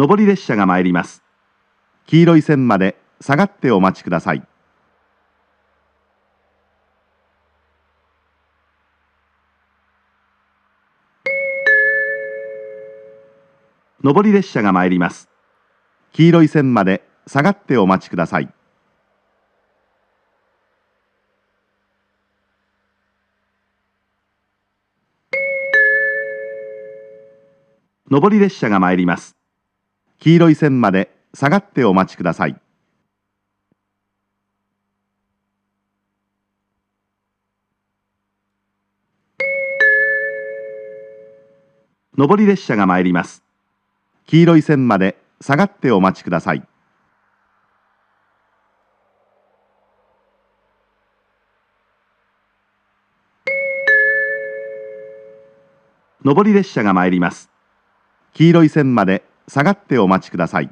上り列車が参ります。黄色い線まで下がってお待ちください。上り列車が参ります。黄色い線まで下がってお待ちください。上り列車が参ります。黄色い線まで下がってお待ちください。上り列車が参ります。黄色い線まで下がってお待ちください。上り列車が参ります。黄色い線まで下がってお待ちください。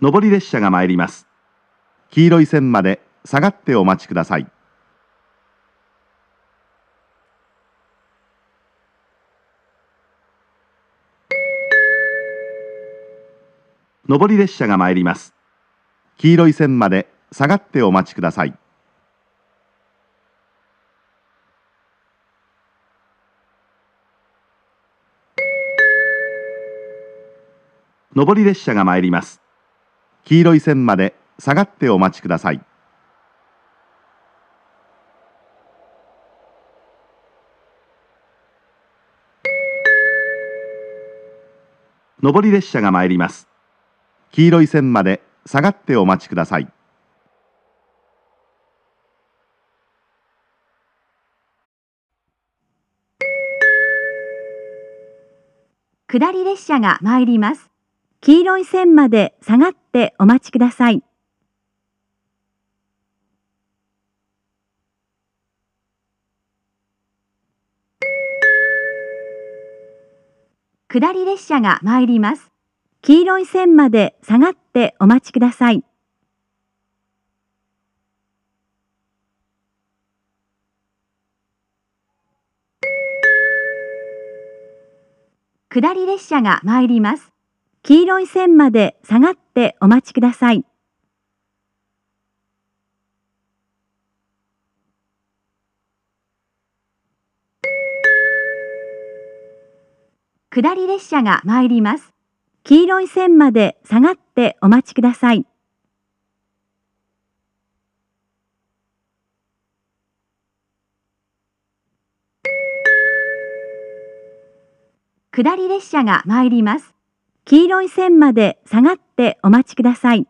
上り列車が参ります。黄色い線まで下がってお待ちください。上り列車が参ります。黄色い線まで下がってお待ちください。上り列車が参ります黄色い線まで下がってお待ちください上り列車が参ります黄色い線まで下がってお待ちください下り列車が参ります黄色い線まで下がってお待ちください。下り列車が参ります。黄色い線まで下がってお待ちください。下り列車が参ります。黄色い線まで下がってお待ちください。下り列車が参ります。黄色い線まで下がってお待ちください。下り列車が参ります。黄色い線まで下がってお待ちください。